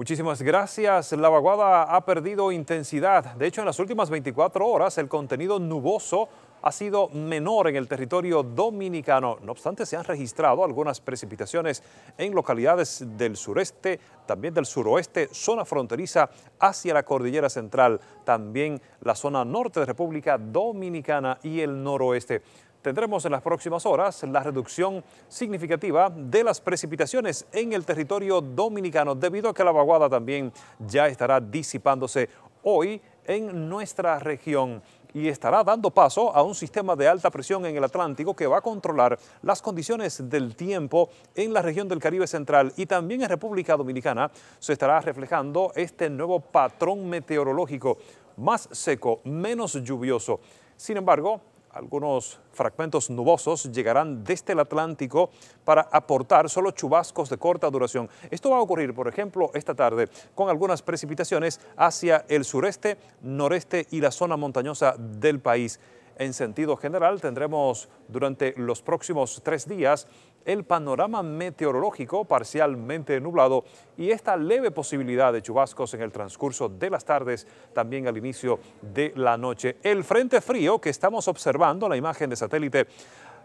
Muchísimas gracias. La vaguada ha perdido intensidad. De hecho, en las últimas 24 horas, el contenido nuboso ha sido menor en el territorio dominicano. No obstante, se han registrado algunas precipitaciones en localidades del sureste, también del suroeste, zona fronteriza hacia la cordillera central, también la zona norte de República Dominicana y el noroeste. Tendremos en las próximas horas la reducción significativa de las precipitaciones en el territorio dominicano, debido a que la vaguada también ya estará disipándose hoy en nuestra región y estará dando paso a un sistema de alta presión en el Atlántico que va a controlar las condiciones del tiempo en la región del Caribe Central y también en República Dominicana se estará reflejando este nuevo patrón meteorológico más seco, menos lluvioso. Sin embargo, algunos fragmentos nubosos llegarán desde el Atlántico para aportar solo chubascos de corta duración. Esto va a ocurrir, por ejemplo, esta tarde, con algunas precipitaciones hacia el sureste, noreste y la zona montañosa del país. En sentido general, tendremos durante los próximos tres días el panorama meteorológico parcialmente nublado y esta leve posibilidad de chubascos en el transcurso de las tardes, también al inicio de la noche. El frente frío que estamos observando la imagen de satélite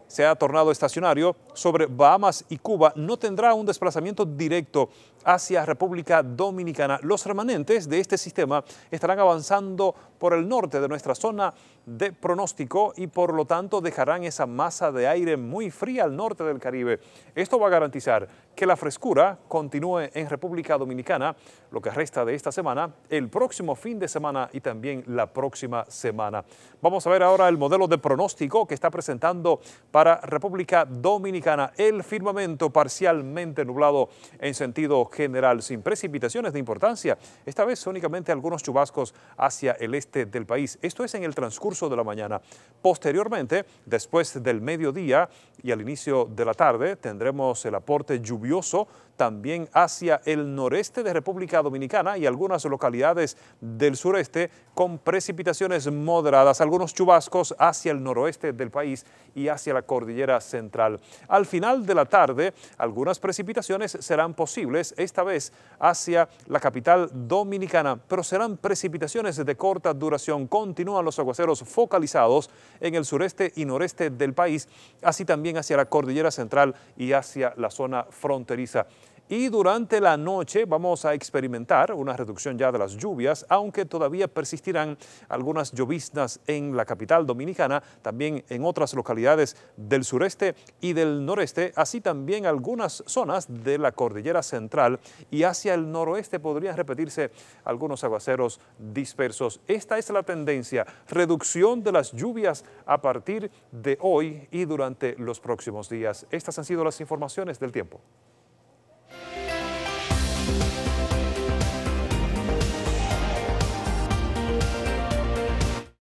se ha tornado estacionario sobre Bahamas y Cuba, no tendrá un desplazamiento directo hacia República Dominicana. Los remanentes de este sistema estarán avanzando por el norte de nuestra zona de pronóstico y por lo tanto dejarán esa masa de aire muy fría al norte del Caribe. Esto va a garantizar que la frescura continúe en República Dominicana lo que resta de esta semana, el próximo fin de semana y también la próxima semana. Vamos a ver ahora el modelo de pronóstico que está presentando para República Dominicana el firmamento parcialmente nublado en sentido general, sin precipitaciones de importancia, esta vez únicamente algunos chubascos hacia el este del país. Esto es en el transcurso de la mañana. Posteriormente, después del mediodía y al inicio de la tarde, tendremos el aporte lluvioso lluvioso también hacia el noreste de República Dominicana y algunas localidades del sureste con precipitaciones moderadas, algunos chubascos hacia el noroeste del país y hacia la cordillera central. Al final de la tarde, algunas precipitaciones serán posibles, esta vez hacia la capital dominicana, pero serán precipitaciones de corta duración. Continúan los aguaceros focalizados en el sureste y noreste del país, así también hacia la cordillera central y hacia la zona fronteriza y durante la noche vamos a experimentar una reducción ya de las lluvias, aunque todavía persistirán algunas lloviznas en la capital dominicana, también en otras localidades del sureste y del noreste, así también algunas zonas de la cordillera central y hacia el noroeste podrían repetirse algunos aguaceros dispersos. Esta es la tendencia, reducción de las lluvias a partir de hoy y durante los próximos días. Estas han sido las informaciones del tiempo.